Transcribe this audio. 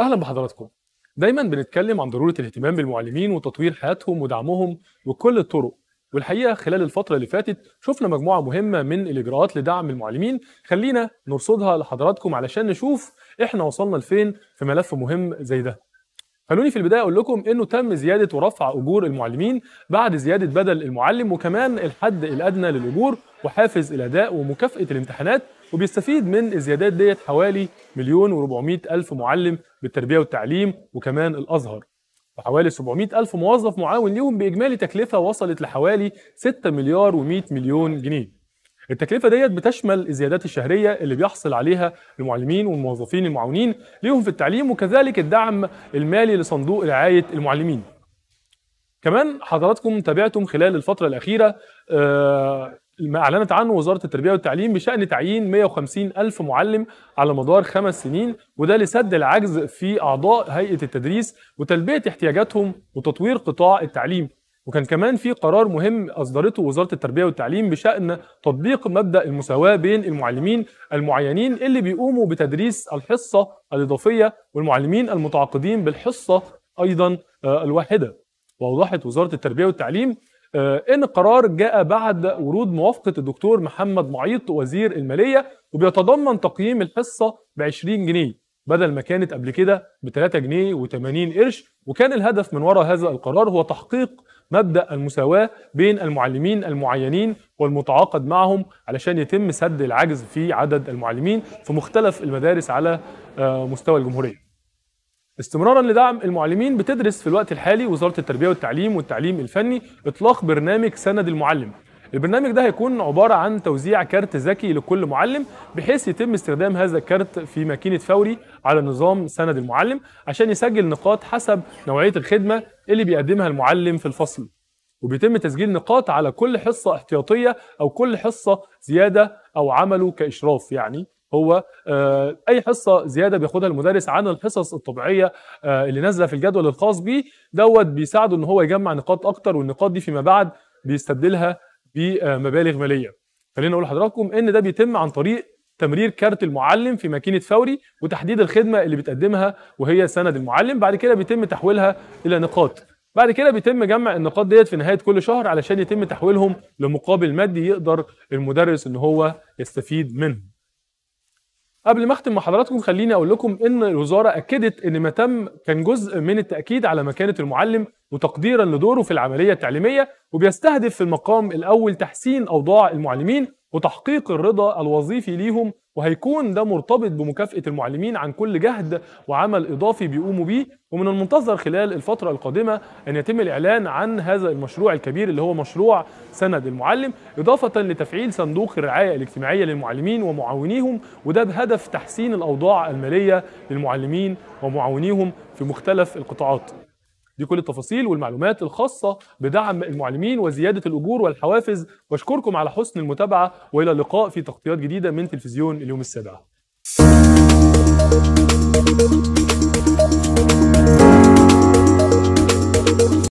اهلا بحضراتكم دايما بنتكلم عن ضروره الاهتمام بالمعلمين وتطوير حياتهم ودعمهم بكل الطرق والحقيقه خلال الفتره اللي فاتت شفنا مجموعه مهمه من الاجراءات لدعم المعلمين خلينا نرصدها لحضراتكم علشان نشوف احنا وصلنا لفين في ملف مهم زي ده خلوني في البدايه اقول لكم انه تم زياده ورفع اجور المعلمين بعد زياده بدل المعلم وكمان الحد الادنى للاجور وحافز الاداء ومكافاه الامتحانات وبيستفيد من الزيادات ديت حوالي مليون و400 الف معلم بالتربيه والتعليم وكمان الازهر وحوالي 700 الف موظف معاون ليهم باجمالي تكلفه وصلت لحوالي 6 مليار و100 مليون جنيه التكلفه ديت بتشمل الزيادات الشهريه اللي بيحصل عليها المعلمين والموظفين المعاونين ليهم في التعليم وكذلك الدعم المالي لصندوق رعايه المعلمين كمان حضراتكم تابعتم خلال الفتره الاخيره آه ما اعلنت عنه وزاره التربيه والتعليم بشان تعيين 150 الف معلم على مدار خمس سنين وده لسد العجز في اعضاء هيئه التدريس وتلبيه احتياجاتهم وتطوير قطاع التعليم وكان كمان في قرار مهم اصدرته وزاره التربيه والتعليم بشان تطبيق مبدا المساواه بين المعلمين المعينين اللي بيقوموا بتدريس الحصه الاضافيه والمعلمين المتعاقدين بالحصه ايضا آه، الواحده. واوضحت وزاره التربيه والتعليم آه، ان القرار جاء بعد ورود موافقه الدكتور محمد معيط وزير الماليه وبيتضمن تقييم الحصه ب 20 جنيه بدل ما كانت قبل كده ب 3 جنيه و80 قرش وكان الهدف من وراء هذا القرار هو تحقيق مبدا المساواه بين المعلمين المعينين والمتعاقد معهم علشان يتم سد العجز في عدد المعلمين في مختلف المدارس على آه، مستوى الجمهوريه استمرارا لدعم المعلمين بتدرس في الوقت الحالي وزاره التربيه والتعليم والتعليم الفني اطلاق برنامج سند المعلم البرنامج ده هيكون عبارة عن توزيع كارت ذكي لكل معلم بحيث يتم استخدام هذا الكارت في ماكينة فوري على نظام سند المعلم عشان يسجل نقاط حسب نوعية الخدمة اللي بيقدمها المعلم في الفصل وبيتم تسجيل نقاط على كل حصة احتياطية أو كل حصة زيادة أو عمله كإشراف يعني هو آه، أي حصة زيادة بياخدها المدرس عن الحصص الطبيعية آه، اللي نازلة في الجدول الخاص بيه دوت بيساعده إن هو يجمع نقاط أكتر والنقاط دي فيما بعد بيستبدلها بمبالغ مالية خلينا أقول لحضراتكم إن ده بيتم عن طريق تمرير كارت المعلم في ماكينه فوري وتحديد الخدمه اللي بتقدمها وهي سند المعلم بعد كده بيتم تحويلها الى نقاط بعد كده بيتم جمع النقاط ديت في نهايه كل شهر علشان يتم تحويلهم لمقابل مادي يقدر المدرس ان هو يستفيد منه قبل ما اختم مع حضراتكم خليني اقول لكم ان الوزاره اكدت ان ما تم كان جزء من التاكيد على مكانه المعلم وتقديرا لدوره في العمليه التعليميه وبيستهدف في المقام الاول تحسين اوضاع المعلمين وتحقيق الرضا الوظيفي ليهم وهيكون ده مرتبط بمكافأة المعلمين عن كل جهد وعمل إضافي بيقوموا بيه ومن المنتظر خلال الفترة القادمة أن يتم الإعلان عن هذا المشروع الكبير اللي هو مشروع سند المعلم إضافة لتفعيل صندوق الرعاية الاجتماعية للمعلمين ومعاونيهم وده بهدف تحسين الأوضاع المالية للمعلمين ومعاونيهم في مختلف القطاعات دي كل التفاصيل والمعلومات الخاصة بدعم المعلمين وزيادة الأجور والحوافز واشكركم على حسن المتابعة وإلى اللقاء في تغطيات جديدة من تلفزيون اليوم السابع